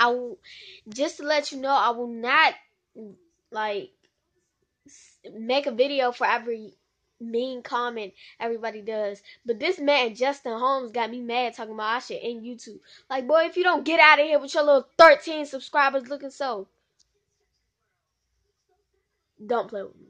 I will, just to let you know, I will not like make a video for every mean comment everybody does. But this man Justin Holmes got me mad talking about our shit in YouTube. Like, boy, if you don't get out of here with your little 13 subscribers looking so, don't play with me.